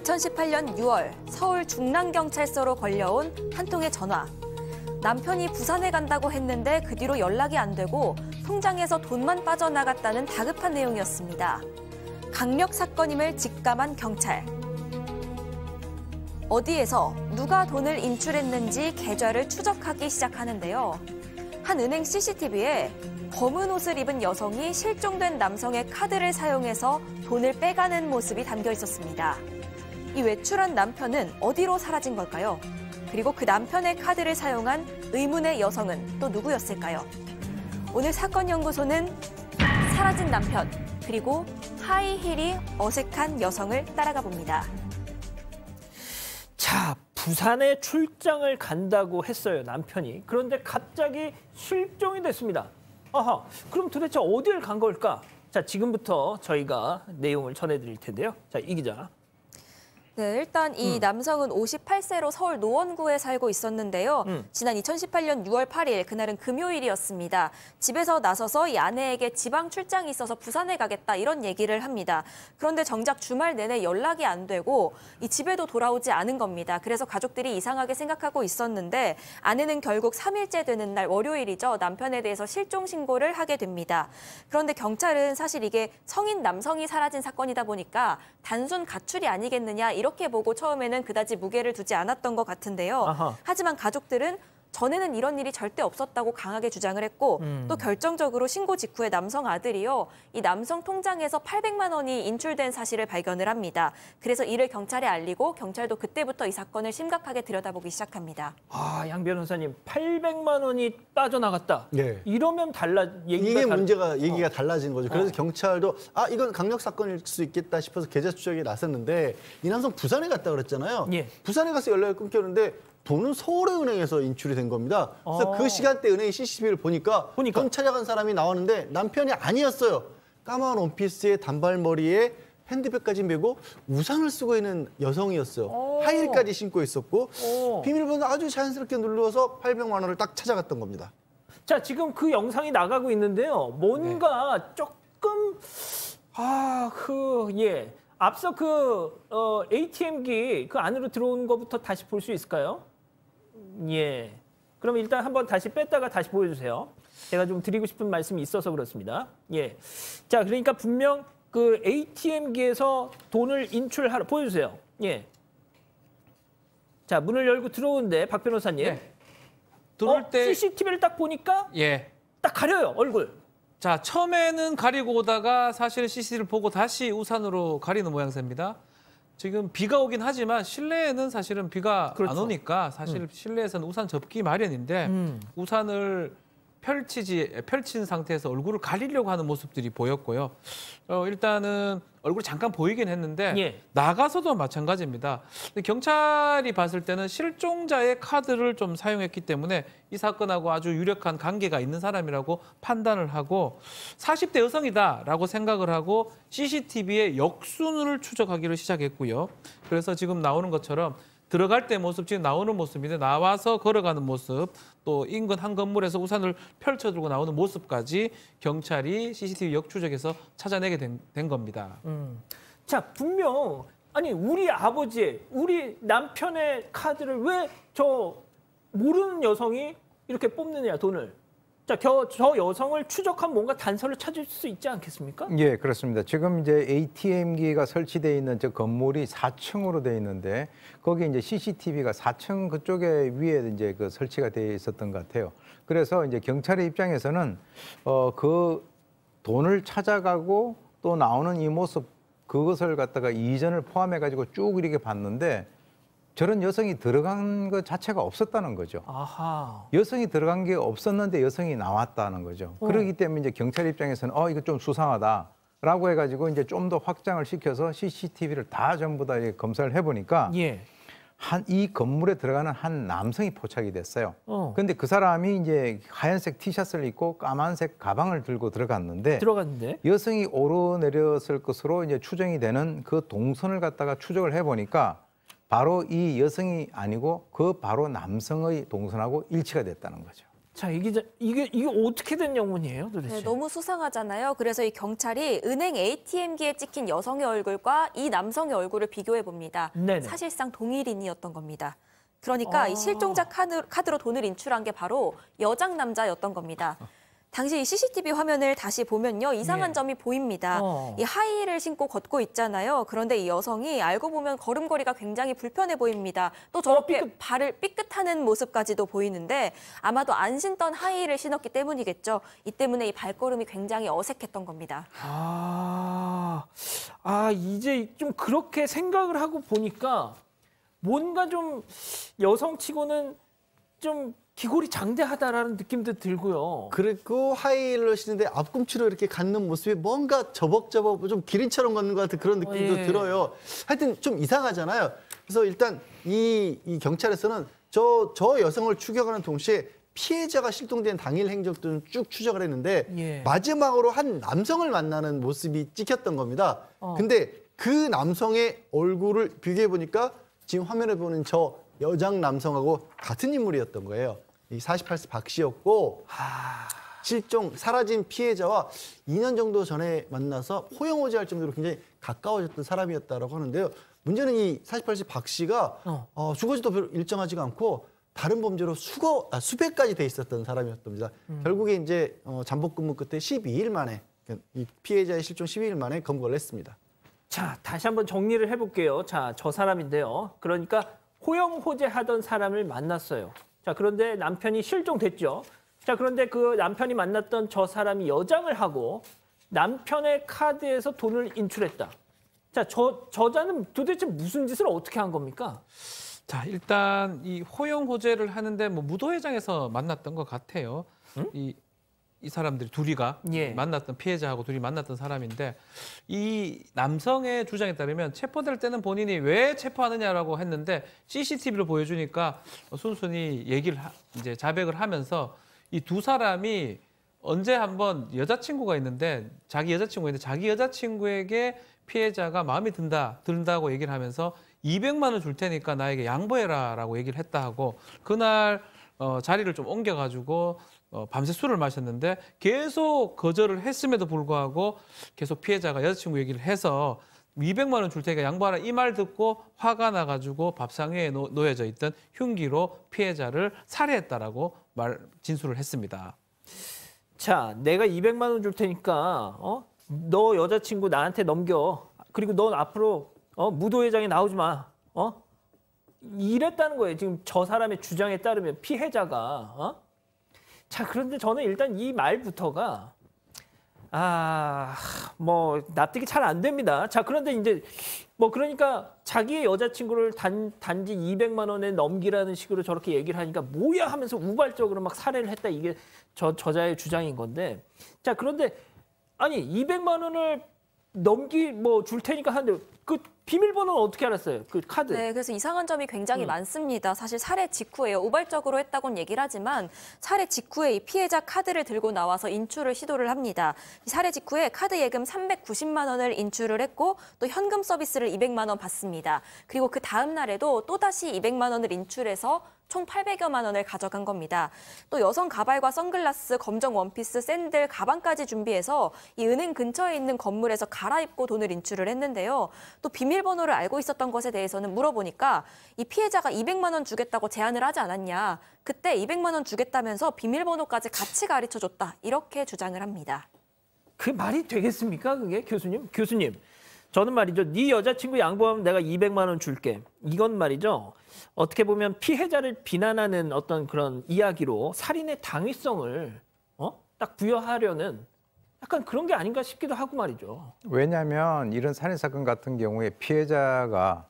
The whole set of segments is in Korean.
2018년 6월 서울 중랑경찰서로 걸려온 한 통의 전화. 남편이 부산에 간다고 했는데 그 뒤로 연락이 안 되고 통장에서 돈만 빠져나갔다는 다급한 내용이었습니다. 강력 사건임을 직감한 경찰. 어디에서 누가 돈을 인출했는지 계좌를 추적하기 시작하는데요. 한 은행 CCTV에 검은 옷을 입은 여성이 실종된 남성의 카드를 사용해서 돈을 빼가는 모습이 담겨 있었습니다. 이 외출한 남편은 어디로 사라진 걸까요? 그리고 그 남편의 카드를 사용한 의문의 여성은 또 누구였을까요? 오늘 사건 연구소는 사라진 남편 그리고 하이힐이 어색한 여성을 따라가 봅니다. 자, 부산에 출장을 간다고 했어요, 남편이. 그런데 갑자기 실종이 됐습니다. 아하, 그럼 도대체 어디를 간 걸까? 자, 지금부터 저희가 내용을 전해드릴 텐데요. 자, 이 기자. 네, 일단 이 음. 남성은 58세로 서울 노원구에 살고 있었는데요. 음. 지난 2018년 6월 8일 그날은 금요일이었습니다. 집에서 나서서 이 아내에게 지방 출장이 있어서 부산에 가겠다 이런 얘기를 합니다. 그런데 정작 주말 내내 연락이 안 되고 이 집에도 돌아오지 않은 겁니다. 그래서 가족들이 이상하게 생각하고 있었는데 아내는 결국 3일째 되는 날 월요일이죠. 남편에 대해서 실종 신고를 하게 됩니다. 그런데 경찰은 사실 이게 성인 남성이 사라진 사건이다 보니까 단순 가출이 아니겠느냐 이렇게 보고 처음에는 그다지 무게를 두지 않았던 것 같은데요. 아하. 하지만 가족들은 전에는 이런 일이 절대 없었다고 강하게 주장을 했고 음. 또 결정적으로 신고 직후에 남성 아들이요. 이 남성 통장에서 800만 원이 인출된 사실을 발견을 합니다. 그래서 이를 경찰에 알리고 경찰도 그때부터 이 사건을 심각하게 들여다보기 시작합니다. 아, 양 변호사님 800만 원이 빠져나갔다. 네. 이러면 달라 얘기가 이게 다르... 문제가 어. 얘기가 어. 달라진 거죠. 그래서 어. 경찰도 아, 이건 강력 사건일 수 있겠다 싶어서 계좌 추적에 나섰는데 이 남성 부산에 갔다 그랬잖아요. 예. 부산에 가서 연락을 끊겼는데 돈은 서울의은행에서 인출이 된 겁니다. 그래서 아. 그 어. 시간대 은행 CCTV를 보니까, 보니까 돈 찾아간 사람이 나왔는데 남편이 아니었어요. 까만 원피스에 단발머리에 핸드백까지 메고 우산을 쓰고 있는 여성이었어요. 어. 하이힐까지 신고 있었고 어. 비밀번호 아주 자연스럽게 눌러서 800만 원을 딱 찾아갔던 겁니다. 자 지금 그 영상이 나가고 있는데요. 뭔가 네. 조금 아그예 앞서 그 어, ATM기 그 안으로 들어온 것부터 다시 볼 수 있을까요? 예. 그럼 일단 한번 다시 뺐다가 다시 보여주세요. 제가 좀 드리고 싶은 말씀이 있어서 그렇습니다. 예. 자, 그러니까 분명 그 ATM기에서 돈을 인출하러 보여주세요. 예. 자, 문을 열고 들어오는데 박 변호사님. 예. 들어올 어, 때 CCTV를 딱 보니까 예. 딱 가려요, 얼굴. 자, 처음에는 가리고 오다가 사실 CCTV를 보고 다시 우산으로 가리는 모양새입니다. 지금 비가 오긴 하지만 실내에는 사실은 비가 그렇죠. 안 오니까 사실 음. 실내에서는 우산 접기 마련인데 음. 우산을 펼치지 펼친 상태에서 얼굴을 가리려고 하는 모습들이 보였고요. 어, 일단은 얼굴이 잠깐 보이긴 했는데 예. 나가서도 마찬가지입니다. 경찰이 봤을 때는 실종자의 카드를 좀 사용했기 때문에 이 사건하고 아주 유력한 관계가 있는 사람이라고 판단을 하고 40대 여성이다라고 생각을 하고 CCTV의 역순을 추적하기로 시작했고요. 그래서 지금 나오는 것처럼 들어갈 때 모습, 지금 나오는 모습인데 나와서 걸어가는 모습, 또 인근 한 건물에서 우산을 펼쳐들고 나오는 모습까지 경찰이 CCTV 역추적해서 찾아내게 된, 된 겁니다. 음. 자, 분명 아니 우리 아버지, 우리 남편의 카드를 왜 저 모르는 여성이 이렇게 뽑느냐 돈을 자, 겨, 저 여성을 추적한 뭔가 단서를 찾을 수 있지 않겠습니까? 예, 그렇습니다. 지금 이제 ATM기가 설치돼 있는 저 건물이 4층으로 돼 있는데 거기 이제 CCTV가 4층 그쪽에 위에 이제 그 설치가 돼 있었던 것 같아요. 그래서 이제 경찰의 입장에서는 어, 그 돈을 찾아가고 또 나오는 이 모습 그것을 갖다가 이전을 포함해 가지고 쭉 이렇게 봤는데 저런 여성이 들어간 것 자체가 없었다는 거죠. 아하. 여성이 들어간 게 없었는데 여성이 나왔다는 거죠. 어. 그러기 때문에 이제 경찰 입장에서는 어 이거 좀 수상하다. 라고 해가지고 이제 좀 더 확장을 시켜서 CCTV를 다 전부 다 검사를 해보니까 예. 한이 건물에 들어가는 한 남성이 포착이 됐어요. 어. 근데 그 사람이 이제 하얀색 티셔츠를 입고 까만색 가방을 들고 들어갔는데 들어갔는데 여성이 오르내렸을 것으로 이제 추정이 되는 그 동선을 갖다가 추적을 해 보니까 바로 이 여성이 아니고 그 바로 남성의 동선하고 일치가 됐다는 거죠. 자, 이게 이게 이게 어떻게 된 영문이에요, 도대체? 네, 너무 수상하잖아요. 그래서 이 경찰이 은행 ATM기에 찍힌 여성의 얼굴과 이 남성의 얼굴을 비교해 봅니다. 사실상 동일인이었던 겁니다. 그러니까 아... 이 실종자 카드, 로 돈을 인출한 게 바로 여장 남자였던 겁니다. 당시 이 CCTV 화면을 다시 보면요. 이상한 네. 점이 보입니다. 어. 이 하이힐을 신고 걷고 있잖아요. 그런데 이 여성이 알고 보면 걸음걸이가 굉장히 불편해 보입니다. 또 저렇게 어, 삐끗. 발을 삐끗하는 모습까지도 보이는데 아마도 안 신던 하이힐을 신었기 때문이겠죠. 이 때문에 이 발걸음이 굉장히 어색했던 겁니다. 아, 아 이제 좀 그렇게 생각을 하고 보니까 뭔가 좀 여성치고는 좀 기골이 장대하다라는 느낌도 들고요. 그리고 하이힐을 신는데 앞꿈치로 이렇게 갖는 모습이 뭔가 저벅저벅 좀 기린처럼 걷는 것 같은 그런 느낌도 어, 예. 들어요. 하여튼 좀 이상하잖아요. 그래서 일단 이, 이 경찰에서는 저, 저 여성을 추격하는 동시에 피해자가 실종된 당일 행적들은 쭉 추적을 했는데 예. 마지막으로 한 남성을 만나는 모습이 찍혔던 겁니다. 어. 근데 그 남성의 얼굴을 비교해 보니까 지금 화면에 보는 저 여장 남성하고 같은 인물이었던 거예요. 이 48세 박 씨였고 하... 실종 사라진 피해자와 2년 정도 전에 만나서 호영호지할 정도로 굉장히 가까워졌던 사람이었다라고 하는데요. 문제는 이 48세 박 씨가 어. 어 주거지도 별로 일정하지가 않고 다른 범죄로 수거 아, 수배까지 돼 있었던 사람이었답니다. 음. 결국에 이제 어, 잠복근무 끝에 12일 만에 이 피해자의 실종 12일 만에 검거를 했습니다. 자 다시 한번 정리를 해볼게요. 자저 사람인데요. 그러니까 호영호재 하던 사람을 만났어요. 자, 그런데 남편이 실종됐죠. 자, 그런데 그 남편이 만났던 저 사람이 여장을 하고 남편의 카드에서 돈을 인출했다. 자, 저, 저자는 도대체 무슨 짓을 어떻게 한 겁니까? 자, 일단 이 호영 호재를 하는데 뭐 무도회장에서 만났던 것 같아요. 음? 이이 사람들이 둘이가 예. 만났던 피해자하고 둘이 만났던 사람인데 이 남성의 주장에 따르면 체포될 때는 본인이 왜 체포하느냐라고 했는데 CCTV로 보여주니까 순순히 얘기를 하, 이제 자백을 하면서 이 두 사람이 언제 한번 여자친구가 있는데 자기 여자친구가 있는데 자기 여자친구에게 피해자가 마음이 든다 든다고 얘기를 하면서 200만 원 줄 테니까 나에게 양보해라라고 얘기를 했다 하고 그날 어, 자리를 좀 옮겨가지고 어, 밤새 술을 마셨는데 계속 거절을 했음에도 불구하고 계속 피해자가 여자친구 얘기를 해서 200만 원 줄 테니까 양보하라 이 말 듣고 화가 나가지고 밥상 에 놓, 여져 있던 흉기로 피해자를 살해했다라고 말 진술을 했습니다. 자, 내가 200만 원 줄 테니까 어? 너 여자친구 나한테 넘겨. 그리고 넌 앞으로 어? 무도회장에 나오지 마. 어? 이랬다는 거예요. 지금 저 사람의 주장에 따르면 피해자가 어? 자, 그런데 저는 일단 이 말부터가 아, 뭐 납득이 잘 안 됩니다. 자, 그런데 이제 뭐 그러니까 자기의 여자친구를 단, 단지 200만 원에 넘기라는 식으로 저렇게 얘기를 하니까 뭐야 하면서 우발적으로 막 살해를 했다 이게 저 저자의 주장인 건데. 자, 그런데 아니 200만 원을 넘기 뭐 줄 테니까 하는데 그 비밀번호는 어떻게 알았어요? 그 카드. 네, 그래서 이상한 점이 굉장히 음. 많습니다. 사실 살해 직후에요. 우발적으로 했다곤 얘기를 하지만 살해 직후에 이 피해자 카드를 들고 나와서 인출을 시도를 합니다. 이 살해 직후에 카드 예금 390만 원을 인출을 했고 또 현금 서비스를 200만 원 받습니다. 그리고 그 다음 날에도 또다시 200만 원을 인출해서 총 800여만 원을 가져간 겁니다. 또 여성 가발과 선글라스, 검정 원피스, 샌들, 가방까지 준비해서 이 은행 근처에 있는 건물에서 갈아입고 돈을 인출을 했는데요. 또 비밀번호를 알고 있었던 것에 대해서는 물어보니까 이 피해자가 200만 원 주겠다고 제안을 하지 않았냐. 그때 200만 원 주겠다면서 비밀번호까지 같이 가르쳐 줬다. 이렇게 주장을 합니다. 그 말이 되겠습니까? 그게 교수님? 교수님. 저는 말이죠. 네 여자친구 양보하면 내가 200만 원 줄게. 이건 말이죠. 어떻게 보면 피해자를 비난하는 어떤 그런 이야기로 살인의 당위성을 어? 딱 부여하려는 약간 그런 게 아닌가 싶기도 하고 말이죠. 왜냐하면 이런 살인 사건 같은 경우에 피해자가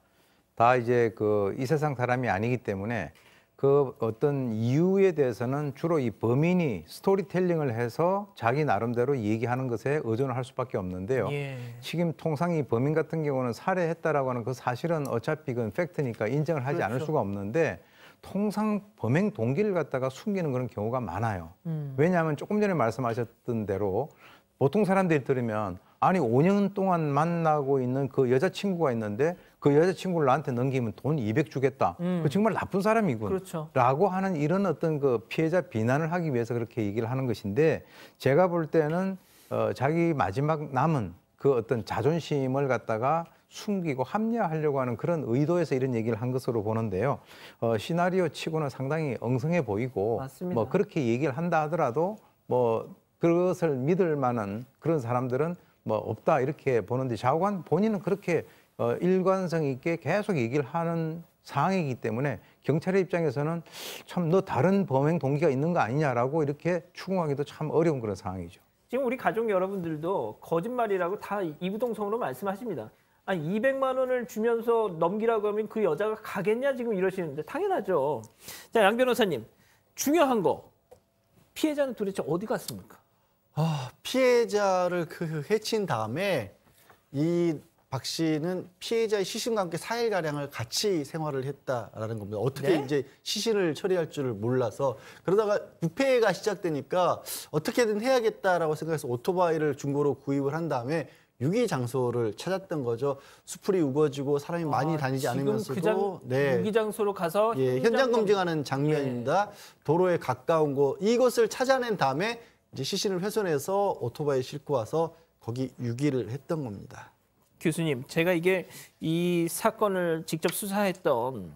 다 이제 그 이 세상 사람이 아니기 때문에 그 어떤 이유에 대해서는 주로 이 범인이 스토리텔링을 해서 자기 나름대로 얘기하는 것에 의존을 할 수밖에 없는데요. 예. 지금 통상 이 범인 같은 경우는 살해했다라고 하는 그 사실은 어차피 그건 팩트니까 인정을 하지 그렇죠. 않을 수가 없는데 통상 범행 동기를 갖다가 숨기는 그런 경우가 많아요. 음. 왜냐하면 조금 전에 말씀하셨던 대로 보통 사람들이 들으면 아니 5년 동안 만나고 있는 그 여자친구가 있는데 그 여자친구를 나한테 넘기면 돈200 주겠다. 그 음. 그 정말 나쁜 사람이군. 그렇죠. 라고 하는 이런 어떤 그 피해자 비난을 하기 위해서 그렇게 얘기를 하는 것인데 제가 볼 때는 어, 자기 마지막 남은 그 어떤 자존심을 갖다가 숨기고 합리화하려고 하는 그런 의도에서 이런 얘기를 한 것으로 보는데요. 어, 시나리오 치고는 상당히 엉성해 보이고 맞습니다. 뭐 그렇게 얘기를 한다 하더라도 뭐 그것을 믿을 만한 그런 사람들은 뭐 없다 이렇게 보는데 좌우간 본인은 그렇게 어, 일관성 있게 계속 얘기를 하는 상황이기 때문에 경찰의 입장에서는 참 너 다른 범행 동기가 있는 거 아니냐라고 이렇게 추궁하기도 참 어려운 그런 상황이죠. 지금 우리 가족 여러분들도 거짓말이라고 다 이부동성으로 말씀하십니다. 아니 200만 원을 주면서 넘기라고 하면 그 여자가 가겠냐 지금 이러시는데 당연하죠. 자, 양 변호사님 중요한 거 피해자는 도대체 어디 갔습니까? 아, 피해자를 그 해친 다음에 이 박 씨는 피해자의 시신과 함께 4일가량을 같이 생활을 했다라는 겁니다. 어떻게 네? 이제 시신을 처리할 줄을 몰라서 그러다가 부패가 시작되니까 어떻게든 해야겠다라고 생각해서 오토바이를 중고로 구입을 한 다음에 유기 장소를 찾았던 거죠. 수풀이 우거지고 사람이 많이 아, 다니지 않으면서도 그 장, 네. 유기 장소로 가서 예, 현장 검증하는 장면입니다. 예. 도로에 가까운 곳 이곳을 찾아낸 다음에 이제 시신을 훼손해서 오토바이 싣고 와서 거기 유기를 했던 겁니다. 교수님, 제가 이게 이 사건을 직접 수사했던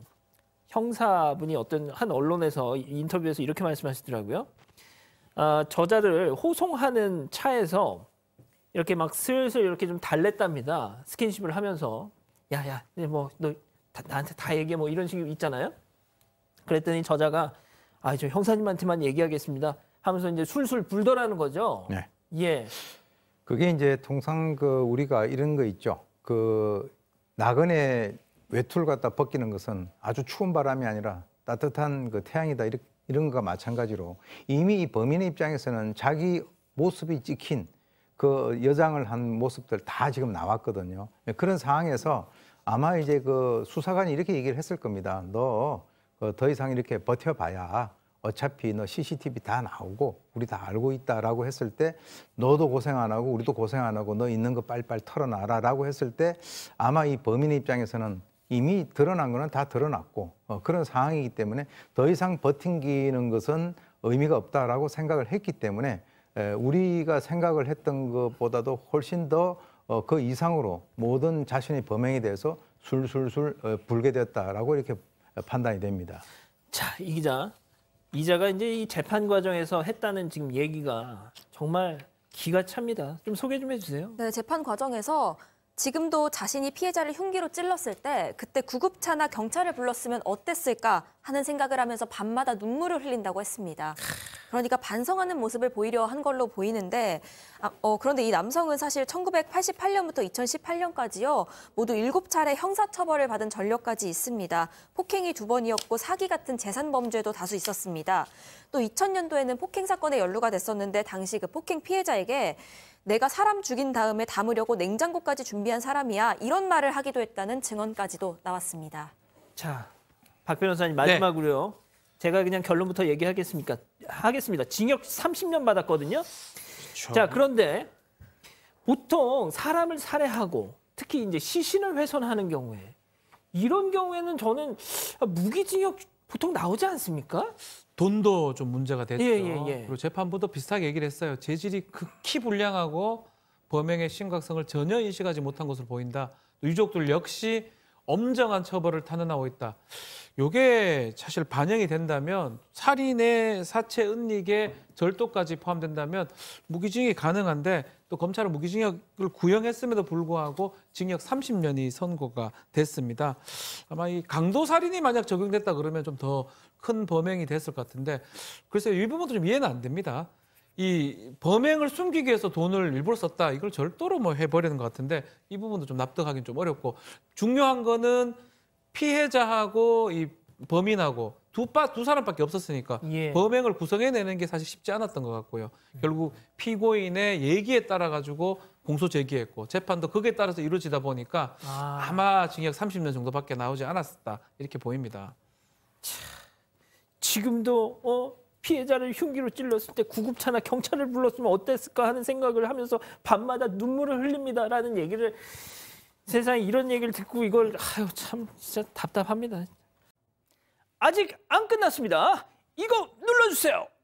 형사분이 어떤 한 언론에서 인터뷰에서 이렇게 말씀하시더라고요. 아, 저자를 호송하는 차에서 이렇게 막 슬슬 이렇게 좀 달랬답니다. 스킨십을 하면서 야야, 뭐너 나한테 다 얘기해 뭐 이런 식으 있잖아요. 그랬더니 저자가 아, 저 형사님한테만 얘기하겠습니다. 하면서 이제 술술 불더라는 거죠. 네. 예. 그게 이제 통상 그 우리가 이런 거 있죠. 그 나그네 외투 갖다 벗기는 것은 아주 추운 바람이 아니라 따뜻한 그 태양이다 이런 것과 마찬가지로 이미 이 범인의 입장에서는 자기 모습이 찍힌 그 여장을 한 모습들 다 지금 나왔거든요. 예, 그런 상황에서 아마 이제 그 수사관이 이렇게 얘기를 했을 겁니다. 너더 그 이상 이렇게 버텨봐야 어차피 너 CCTV 다 나오고 우리 다 알고 있다라고 했을 때 너도 고생 안 하고 우리도 고생 안 하고 너 있는 거 빨빨 리리 털어놔라라고 했을 때 아마 이 범인의 입장에서는 이미 드러난 거는 다 드러났고 어, 그런 상황이기 때문에 더 이상 버팅기는 것은 의미가 없다라고 생각을 했기 때문에 에, 우리가 생각을 했던 것보다도 훨씬 더그 어, 그 이상으로 모든 자신의 범행에 대해서 술술술 어, 불게 됐다라고 이렇게 판단이 됩니다. 자, 이 기자 이자가 이제 이 재판 과정에서 했다는 지금 얘기가 정말 기가 찹니다. 좀 소개 좀 해주세요. 네, 재판 과정에서 지금도 자신이 피해자를 흉기로 찔렀을 때 그때 구급차나 경찰을 불렀으면 어땠을까 하는 생각을 하면서 밤마다 눈물을 흘린다고 했습니다. 그러니까 반성하는 모습을 보이려 한 걸로 보이는데 아, 어, 그런데 이 남성은 사실 1988년부터 2018년까지요 모두 7차례 형사처벌을 받은 전력까지 있습니다. 폭행이 두 번이었고 사기 같은 재산 범죄도 다수 있었습니다. 또 2000년도에는 폭행 사건에 연루가 됐었는데 당시 그 폭행 피해자에게 내가 사람 죽인 다음에 담으려고 냉장고까지 준비한 사람이야 이런 말을 하기도 했다는 증언까지도 나왔습니다. 자, 박 변호사님 마지막으로요. 네. 제가 그냥 결론부터 얘기하겠습니까? 하겠습니다. 징역 30년 받았거든요. 그렇 자, 그런데 보통 사람을 살해하고 특히 이제 시신을 훼손하는 경우에 이런 경우에는 저는 무기징역 보통 나오지 않습니까? 돈도 좀 문제가 됐죠. 예, 예, 예. 그리고 재판부도 비슷하게 얘기를 했어요. 재질이 극히 불량하고 범행의 심각성을 전혀 인식하지 못한 것으로 보인다. 유족들 역시 엄정한 처벌을 탄원하고 있다. 요게 사실 반영이 된다면 살인의 사체 은닉에 절도까지 포함된다면 무기징이 가능한데 또 검찰은 무기징역을 뭐 구형했음에도 불구하고 징역 30년이 선고가 됐습니다. 아마 이 강도 살인이 만약 적용됐다 그러면 좀 더 큰 범행이 됐을 것 같은데 글쎄요 이 부분도 좀 이해는 안 됩니다. 이 범행을 숨기기 위해서 돈을 일부러 썼다 이걸 절도로 뭐 해버리는 것 같은데 이 부분도 좀 납득하기는 좀 어렵고 중요한 거는 피해자하고 이 범인하고 두, 바, 두 사람밖에 없었으니까 예. 범행을 구성해내는 게 사실 쉽지 않았던 것 같고요. 음. 결국 피고인의 얘기에 따라 가지고 공소 제기했고 재판도 거기에 따라서 이루어지다 보니까 아. 마 징역 30년 정도밖에 나오지 않았다 이렇게 보입니다. 차, 지금도 어 피해자를 흉기로 찔렀을 때 구급차나 경찰을 불렀으면 어땠을까 하는 생각을 하면서 밤마다 눈물을 흘립니다라는 얘기를 세상에 이런 얘기를 듣고 이걸 아유 참 진짜 답답합니다. 아직 안 끝났습니다. 이거 눌러주세요.